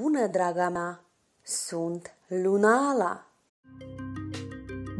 bună, draga mea! Sunt Lunala!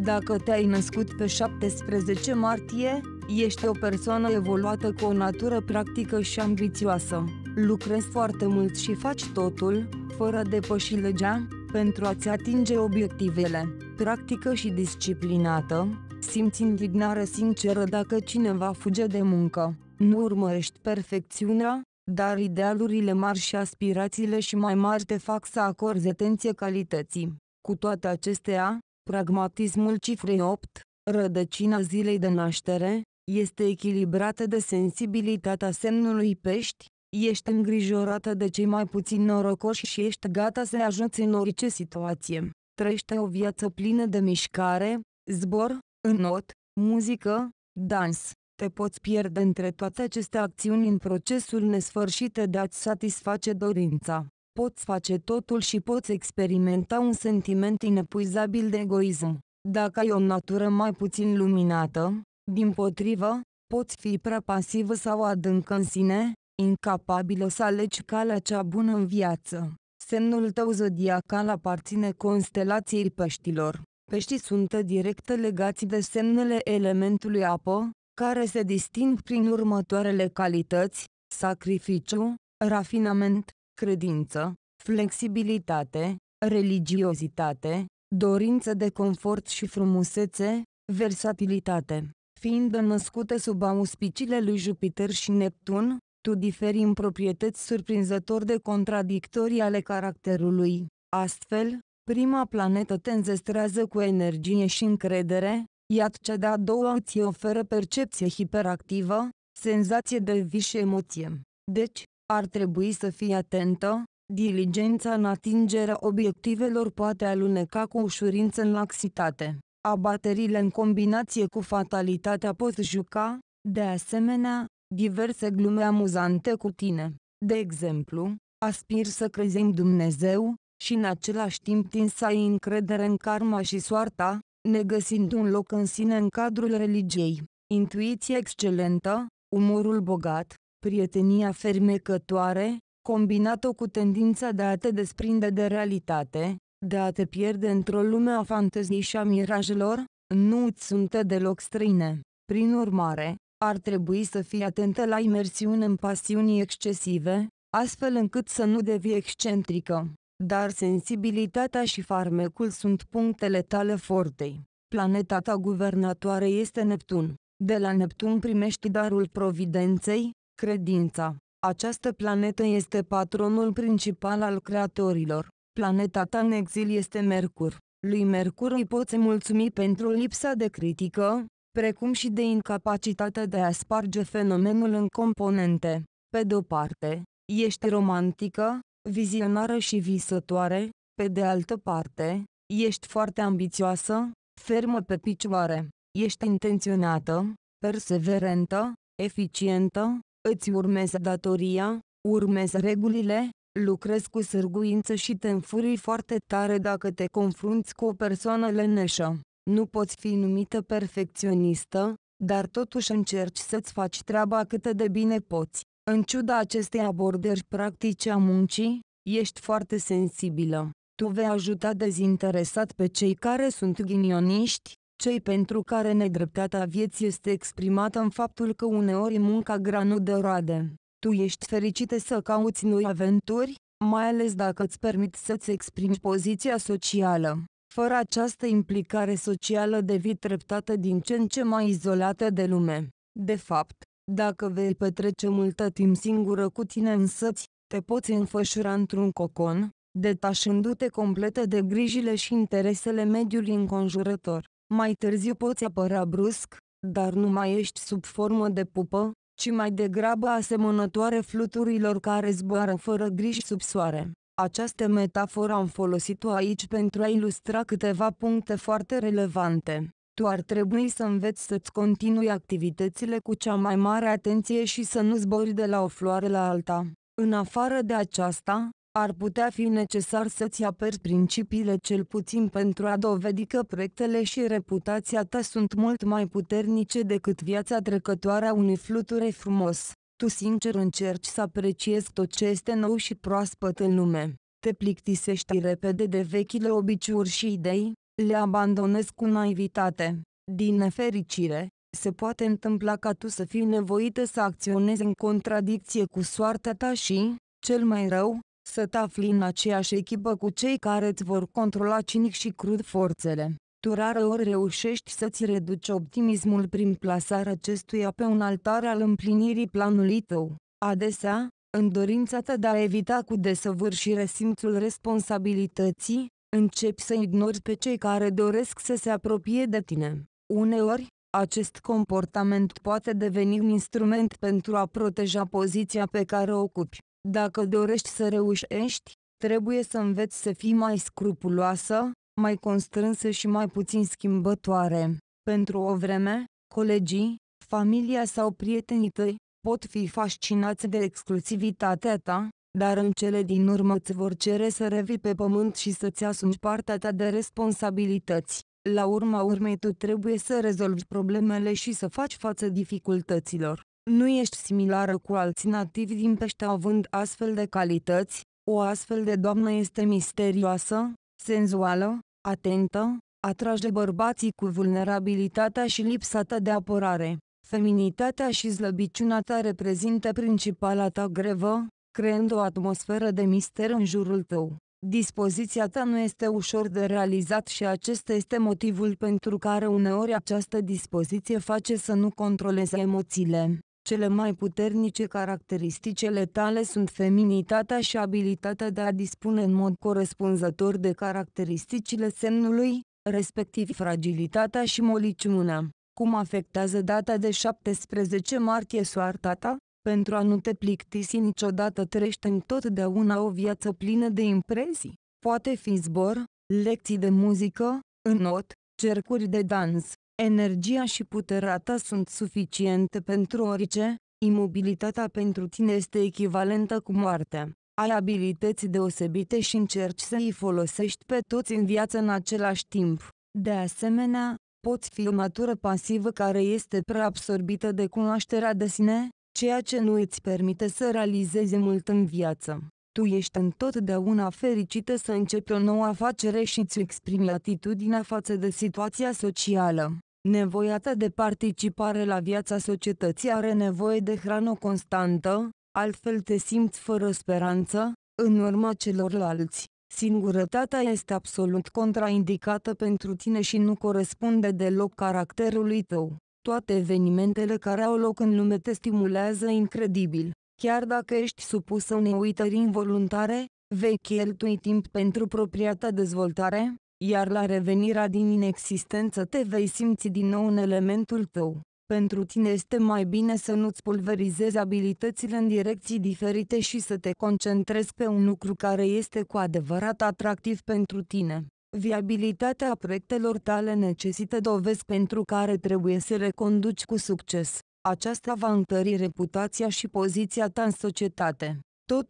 Dacă te-ai născut pe 17 martie, ești o persoană evoluată cu o natură practică și ambițioasă. Lucrezi foarte mult și faci totul, fără depăși legea, pentru a-ți atinge obiectivele. Practică și disciplinată, simți indignare sinceră dacă cineva fuge de muncă. Nu urmărești perfecțiunea, dar idealurile mari și aspirațiile și mai mari te fac să acorzi atenție calității. Cu toate acestea, pragmatismul cifrei 8, rădăcina zilei de naștere, este echilibrată de sensibilitatea semnului pești, ești îngrijorată de cei mai puțin norocoși și ești gata să ajungi în orice situație. Trăiește o viață plină de mișcare, zbor, înot, muzică, dans, te poți pierde între toate aceste acțiuni în procesul nesfârșit de a-ți satisface dorința. Poți face totul și poți experimenta un sentiment inepuizabil de egoism. Dacă ai o natură mai puțin luminată, din potrivă, poți fi prea pasivă sau adâncă în sine, incapabilă să alegi calea cea bună în viață. Semnul tău zodiacal aparține constelației peștilor. Peștii sunt direct legați de semnele elementului apă, care se disting prin următoarele calități, sacrificiu, rafinament, credință, flexibilitate, religiozitate, dorință de confort și frumusețe, versatilitate. Fiind născute sub auspiciile lui Jupiter și Neptun, tu diferi în proprietăți surprinzător de contradictorii ale caracterului. Astfel, prima planetă te înzestrează cu energie și încredere, Iată cea de-a doua îți oferă percepție hiperactivă, senzație de vis și emoție. Deci, ar trebui să fii atentă, diligența în atingerea obiectivelor poate aluneca cu ușurință în laxitate. Abaterile în combinație cu fatalitatea pot juca, de asemenea, diverse glume amuzante cu tine. De exemplu, aspir să crezi în Dumnezeu, și în același timp tin să ai încredere în karma și soarta, negăsind un loc în sine în cadrul religiei, intuiție excelentă, umorul bogat, prietenia fermecătoare, combinat cu tendința de a te desprinde de realitate, de a te pierde într-o lume a fanteziei și a mirajelor, nu îți sunt deloc străine. Prin urmare, ar trebui să fii atentă la imersiune în pasiuni excesive, astfel încât să nu devii excentrică dar sensibilitatea și farmecul sunt punctele tale fortei. Planeta ta guvernatoare este Neptun. De la Neptun primești darul providenței, credința. Această planetă este patronul principal al creatorilor. Planeta ta în exil este Mercur. Lui Mercur îi poți mulțumi pentru lipsa de critică, precum și de incapacitatea de a sparge fenomenul în componente. Pe de-o parte, ești romantică, vizionară și visătoare, pe de altă parte, ești foarte ambițioasă, fermă pe picioare, ești intenționată, perseverentă, eficientă, îți urmezi datoria, urmezi regulile, lucrezi cu sârguință și te înfurii foarte tare dacă te confrunți cu o persoană leneșă. Nu poți fi numită perfecționistă, dar totuși încerci să-ți faci treaba cât de bine poți. În ciuda acestei abordări practice a muncii, ești foarte sensibilă. Tu vei ajuta dezinteresat pe cei care sunt ghinioniști, cei pentru care nedreptatea vieții este exprimată în faptul că uneori munca grea nu dă roade. Tu ești fericită să cauți noi aventuri, mai ales dacă îți permit să-ți exprimi poziția socială. Fără această implicare socială devii treptată din ce în ce mai izolată de lume. De fapt, dacă vei petrece multă timp singură cu tine însăți, te poți înfășura într-un cocon, detașându-te complet de grijile și interesele mediului înconjurător. Mai târziu poți apărea brusc, dar nu mai ești sub formă de pupă, ci mai degrabă asemănătoare fluturilor care zboară fără griji sub soare. Această metaforă am folosit-o aici pentru a ilustra câteva puncte foarte relevante tu ar trebui să înveți să-ți continui activitățile cu cea mai mare atenție și să nu zbori de la o floare la alta. În afară de aceasta, ar putea fi necesar să-ți aperi principiile cel puțin pentru a dovedi că proiectele și reputația ta sunt mult mai puternice decât viața trecătoare a unui fluture frumos. Tu sincer încerci să apreciezi tot ce este nou și proaspăt în lume. Te plictisești repede de vechile obiciuri și idei, le abandonez cu naivitate. Din nefericire, se poate întâmpla ca tu să fii nevoită să acționezi în contradicție cu soarta ta și, cel mai rău, să te afli în aceeași echipă cu cei care îți vor controla cinic și crud forțele. Tu rară ori reușești să-ți reduci optimismul prin plasarea acestuia pe un altar al împlinirii planului tău. Adesea, în dorința ta de a evita cu desăvârșire simțul responsabilității, începi să ignori pe cei care doresc să se apropie de tine. Uneori, acest comportament poate deveni un instrument pentru a proteja poziția pe care o ocupi. Dacă dorești să reușești, trebuie să înveți să fii mai scrupuloasă, mai constrânsă și mai puțin schimbătoare. Pentru o vreme, colegii, familia sau prietenii tăi pot fi fascinați de exclusivitatea ta, dar în cele din urmă îți vor cere să revii pe pământ și să-ți asumi partea ta de responsabilități. La urma urmei tu trebuie să rezolvi problemele și să faci față dificultăților. Nu ești similară cu alți nativi din pește având astfel de calități, o astfel de doamnă este misterioasă, senzuală, atentă, atrage bărbații cu vulnerabilitatea și lipsa ta de apărare. Feminitatea și slăbiciunea ta reprezintă principala ta grevă, creând o atmosferă de mister în jurul tău. Dispoziția ta nu este ușor de realizat și acesta este motivul pentru care uneori această dispoziție face să nu controleze emoțiile. Cele mai puternice caracteristicele tale sunt feminitatea și abilitatea de a dispune în mod corespunzător de caracteristicile semnului, respectiv fragilitatea și moliciunea. Cum afectează data de 17 martie soarta ta? Pentru a nu te plictisi niciodată trește întotdeauna o viață plină de impresii. Poate fi zbor, lecții de muzică, înot, cercuri de dans. Energia și puterea ta sunt suficiente pentru orice, imobilitatea pentru tine este echivalentă cu moartea. Ai abilități deosebite și încerci să îi folosești pe toți în viață în același timp. De asemenea, poți fi o natură pasivă care este preabsorbită de cunoașterea de sine, ceea ce nu îți permite să realizezi mult în viață. Tu ești întotdeauna fericită să începi o nouă afacere și îți exprimi atitudinea față de situația socială. Nevoia ta de participare la viața societății are nevoie de hrană constantă, altfel te simți fără speranță, în urma celorlalți. Singurătatea este absolut contraindicată pentru tine și nu corespunde deloc caracterului tău. Toate evenimentele care au loc în lume te stimulează incredibil. Chiar dacă ești supusă unei uitări involuntare, vei cheltui timp pentru propria ta dezvoltare, iar la revenirea din inexistență te vei simți din nou în elementul tău. Pentru tine este mai bine să nu-ți pulverizezi abilitățile în direcții diferite și să te concentrezi pe un lucru care este cu adevărat atractiv pentru tine. Viabilitatea proiectelor tale necesită dovezi pentru care trebuie să le conduci cu succes. Aceasta va întări reputația și poziția ta în societate.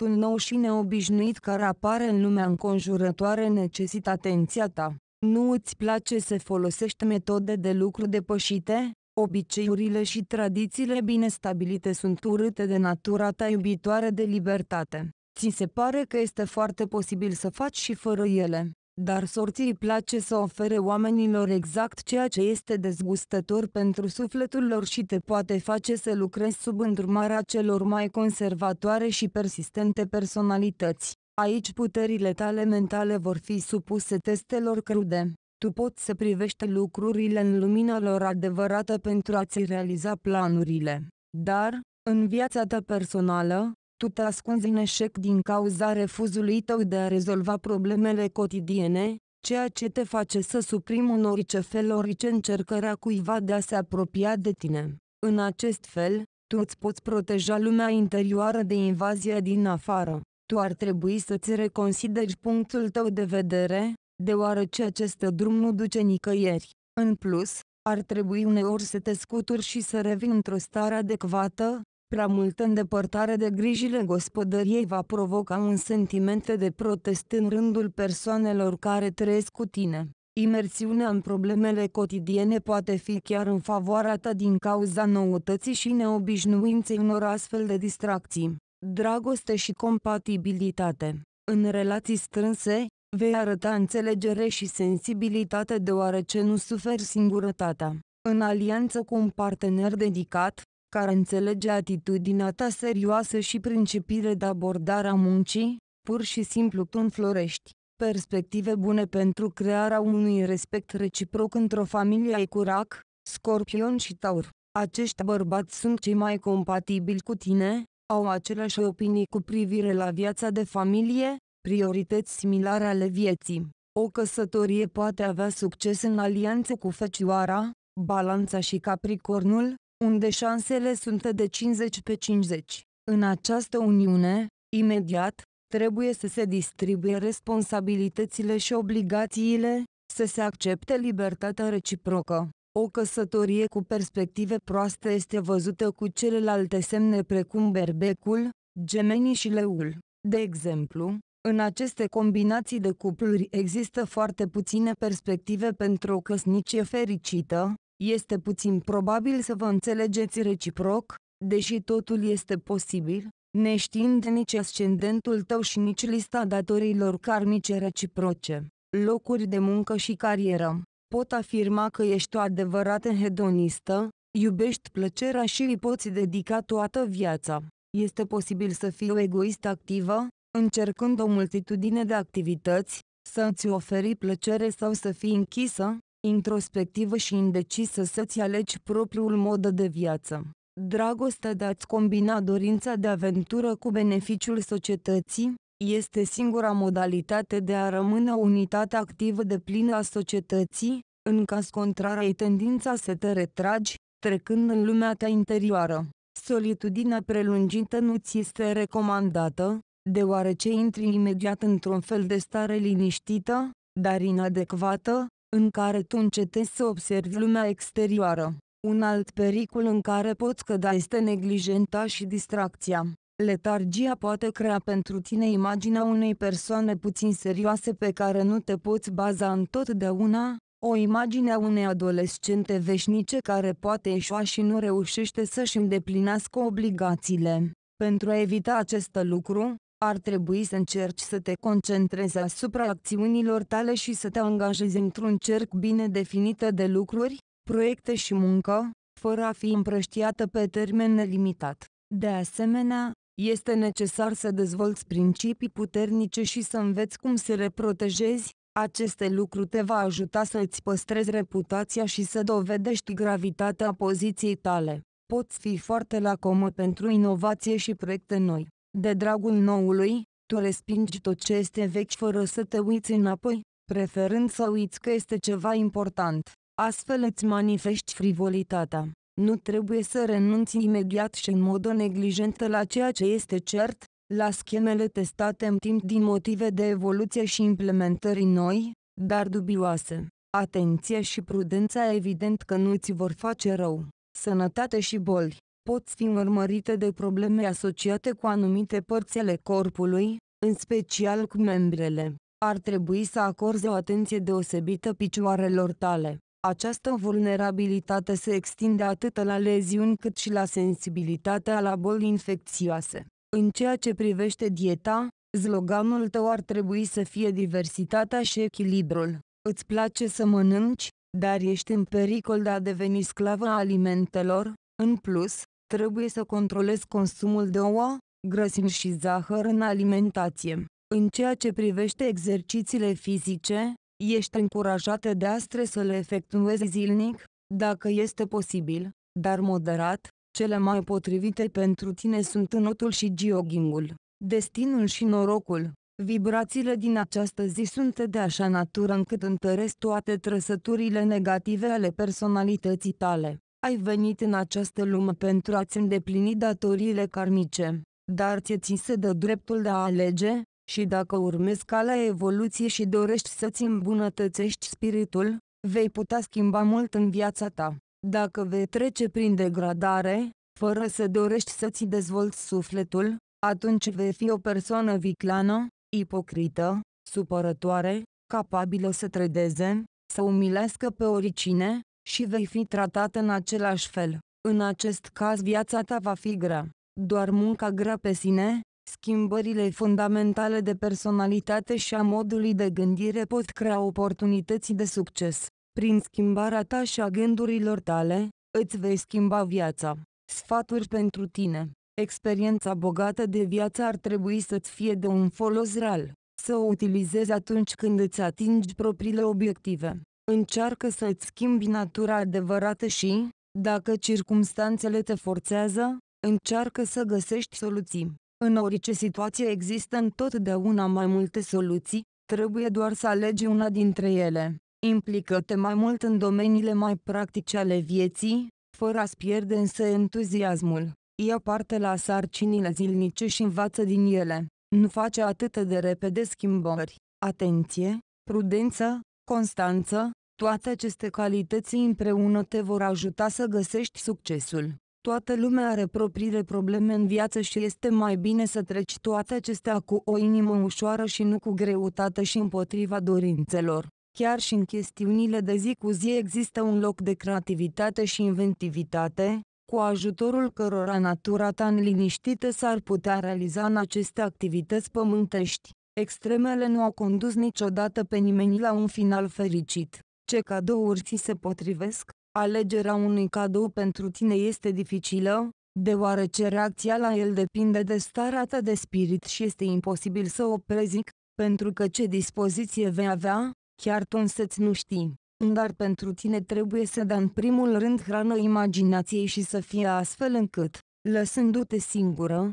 un nou și neobișnuit care apare în lumea înconjurătoare necesită atenția ta. Nu îți place să folosești metode de lucru depășite? Obiceiurile și tradițiile bine stabilite sunt urâte de natura ta iubitoare de libertate. Ți se pare că este foarte posibil să faci și fără ele dar sorții îi place să ofere oamenilor exact ceea ce este dezgustător pentru sufletul lor și te poate face să lucrezi sub îndrumarea celor mai conservatoare și persistente personalități. Aici puterile tale mentale vor fi supuse testelor crude. Tu poți să privești lucrurile în lumina lor adevărată pentru a-ți realiza planurile. Dar, în viața ta personală, tu te ascunzi în eșec din cauza refuzului tău de a rezolva problemele cotidiene, ceea ce te face să suprimi în orice fel orice încercare a cuiva de a se apropia de tine. În acest fel, tu îți poți proteja lumea interioară de invazia din afară. Tu ar trebui să-ți reconsideri punctul tău de vedere, deoarece acest drum nu duce nicăieri. În plus, ar trebui uneori să te scuturi și să revii într-o stare adecvată, Prea multă îndepărtare de grijile gospodăriei va provoca un sentiment de protest în rândul persoanelor care trăiesc cu tine. Imersiunea în problemele cotidiene poate fi chiar în favoarea ta din cauza noutății și neobișnuinței unor astfel de distracții. Dragoste și compatibilitate În relații strânse, vei arăta înțelegere și sensibilitate deoarece nu suferi singurătatea. În alianță cu un partener dedicat, care înțelege atitudinea ta serioasă și principiile de abordare a muncii, pur și simplu tu înflorești. Perspective bune pentru crearea unui respect reciproc într-o familie ai curac, scorpion și taur. Acești bărbați sunt cei mai compatibili cu tine, au aceleași opinii cu privire la viața de familie, priorități similare ale vieții. O căsătorie poate avea succes în alianță cu fecioara, balanța și capricornul, unde șansele sunt de 50 pe 50. În această uniune, imediat, trebuie să se distribuie responsabilitățile și obligațiile, să se accepte libertatea reciprocă. O căsătorie cu perspective proaste este văzută cu celelalte semne precum berbecul, gemenii și leul. De exemplu, în aceste combinații de cupluri există foarte puține perspective pentru o căsnicie fericită, este puțin probabil să vă înțelegeți reciproc, deși totul este posibil, neștiind nici ascendentul tău și nici lista datorilor karmice reciproce, locuri de muncă și carieră. Pot afirma că ești o adevărată hedonistă, iubești plăcerea și îi poți dedica toată viața. Este posibil să fii o egoist activă, încercând o multitudine de activități, să îți oferi plăcere sau să fii închisă, introspectivă și indecisă să-ți alegi propriul mod de viață. Dragostea de a-ți combina dorința de aventură cu beneficiul societății, este singura modalitate de a rămâne o unitate activă de plină a societății, în caz contrar ai tendința să te retragi, trecând în lumea ta interioară. Solitudinea prelungită nu ți este recomandată, deoarece intri imediat într-un fel de stare liniștită, dar inadecvată, în care tu încetezi să observi lumea exterioară. Un alt pericol în care poți cădea este neglijenta și distracția. Letargia poate crea pentru tine imaginea unei persoane puțin serioase pe care nu te poți baza întotdeauna, o imagine a unei adolescente veșnice care poate eșua și nu reușește să-și îndeplinească obligațiile. Pentru a evita acest lucru, ar trebui să încerci să te concentrezi asupra acțiunilor tale și să te angajezi într-un cerc bine definit de lucruri, proiecte și muncă, fără a fi împrăștiată pe termen nelimitat. De asemenea, este necesar să dezvolți principii puternice și să înveți cum să le protejezi, aceste lucruri te va ajuta să îți păstrezi reputația și să dovedești gravitatea poziției tale. Poți fi foarte lacomă pentru inovație și proiecte noi. De dragul noului, tu respingi tot ce este vechi fără să te uiți înapoi, preferând să uiți că este ceva important. Astfel îți manifesti frivolitatea. Nu trebuie să renunți imediat și în mod neglijentă la ceea ce este cert, la schemele testate în timp din motive de evoluție și implementări noi, dar dubioase. Atenție și prudența evident că nu ți vor face rău. Sănătate și boli pot fi urmărite de probleme asociate cu anumite părți ale corpului, în special cu membrele. Ar trebui să acorzi o atenție deosebită picioarelor tale. Această vulnerabilitate se extinde atât la leziuni cât și la sensibilitatea la boli infecțioase. În ceea ce privește dieta, sloganul tău ar trebui să fie diversitatea și echilibrul. Îți place să mănânci, dar ești în pericol de a deveni sclavă a alimentelor. În plus, Trebuie să controlez consumul de ouă, grăsimi și zahăr în alimentație. În ceea ce privește exercițiile fizice, ești încurajată de astre să le efectuezi zilnic, dacă este posibil, dar moderat, cele mai potrivite pentru tine sunt înotul și joggingul. Destinul și norocul Vibrațiile din această zi sunt de așa natură încât întăresc toate trăsăturile negative ale personalității tale ai venit în această lume pentru a-ți îndeplini datoriile karmice, dar ție ți se dă dreptul de a alege, și dacă urmezi calea evoluției și dorești să-ți îmbunătățești spiritul, vei putea schimba mult în viața ta. Dacă vei trece prin degradare, fără să dorești să-ți dezvolți sufletul, atunci vei fi o persoană viclană, ipocrită, supărătoare, capabilă să trădeze, să umilească pe oricine, și vei fi tratat în același fel. În acest caz viața ta va fi grea. Doar munca grea pe sine, schimbările fundamentale de personalitate și a modului de gândire pot crea oportunități de succes. Prin schimbarea ta și a gândurilor tale, îți vei schimba viața. Sfaturi pentru tine. Experiența bogată de viață ar trebui să-ți fie de un folos real. Să o utilizezi atunci când îți atingi propriile obiective. Încearcă să-ți schimbi natura adevărată și, dacă circumstanțele te forțează, încearcă să găsești soluții. În orice situație există întotdeauna mai multe soluții, trebuie doar să alegi una dintre ele. Implică-te mai mult în domeniile mai practice ale vieții, fără a-ți pierde însă entuziasmul. Ia parte la sarcinile zilnice și învață din ele. Nu face atât de repede schimbări. Atenție, prudență, Constanță, toate aceste calități împreună te vor ajuta să găsești succesul. Toată lumea are propriile probleme în viață și este mai bine să treci toate acestea cu o inimă ușoară și nu cu greutate și împotriva dorințelor. Chiar și în chestiunile de zi cu zi există un loc de creativitate și inventivitate, cu ajutorul cărora natura ta înliniștită s-ar putea realiza în aceste activități pământești. Extremele nu au condus niciodată pe nimeni la un final fericit. Ce cadouri ți se potrivesc? Alegerea unui cadou pentru tine este dificilă, deoarece reacția la el depinde de starea ta de spirit și este imposibil să o prezic, pentru că ce dispoziție vei avea, chiar tu însăți nu știi. Dar pentru tine trebuie să dea în primul rând hrană imaginației și să fie astfel încât, lăsându-te singură,